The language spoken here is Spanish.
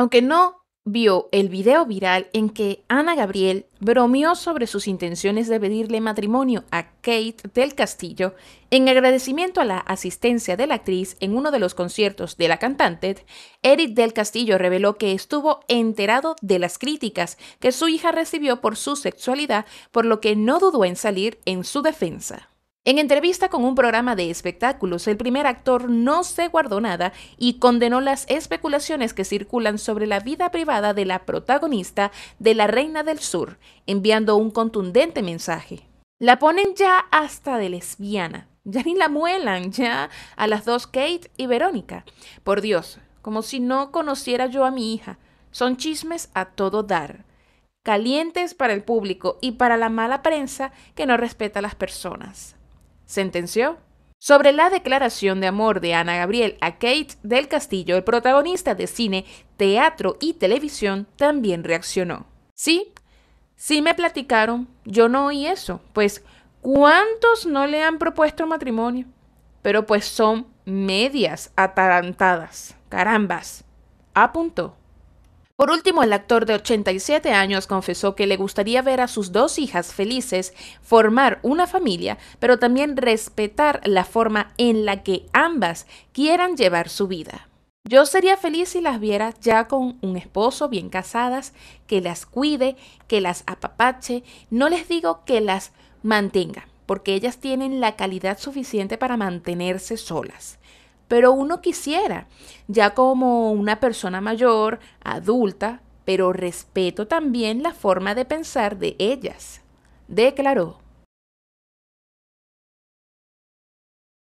Aunque no vio el video viral en que Ana Gabriel bromeó sobre sus intenciones de pedirle matrimonio a Kate del Castillo en agradecimiento a la asistencia de la actriz en uno de los conciertos de la cantante, Eric del Castillo reveló que estuvo enterado de las críticas que su hija recibió por su sexualidad, por lo que no dudó en salir en su defensa. En entrevista con un programa de espectáculos, el primer actor no se guardó nada y condenó las especulaciones que circulan sobre la vida privada de la protagonista de La Reina del Sur, enviando un contundente mensaje. La ponen ya hasta de lesbiana, ya ni la muelan, ya a las dos Kate y Verónica. Por Dios, como si no conociera yo a mi hija. Son chismes a todo dar, calientes para el público y para la mala prensa que no respeta a las personas sentenció. Sobre la declaración de amor de Ana Gabriel a Kate del Castillo, el protagonista de cine, teatro y televisión también reaccionó. Sí, sí me platicaron, yo no oí eso, pues ¿cuántos no le han propuesto matrimonio? Pero pues son medias atarantadas, carambas, apuntó. Por último, el actor de 87 años confesó que le gustaría ver a sus dos hijas felices, formar una familia, pero también respetar la forma en la que ambas quieran llevar su vida. Yo sería feliz si las viera ya con un esposo bien casadas, que las cuide, que las apapache, no les digo que las mantenga, porque ellas tienen la calidad suficiente para mantenerse solas pero uno quisiera, ya como una persona mayor, adulta, pero respeto también la forma de pensar de ellas, declaró.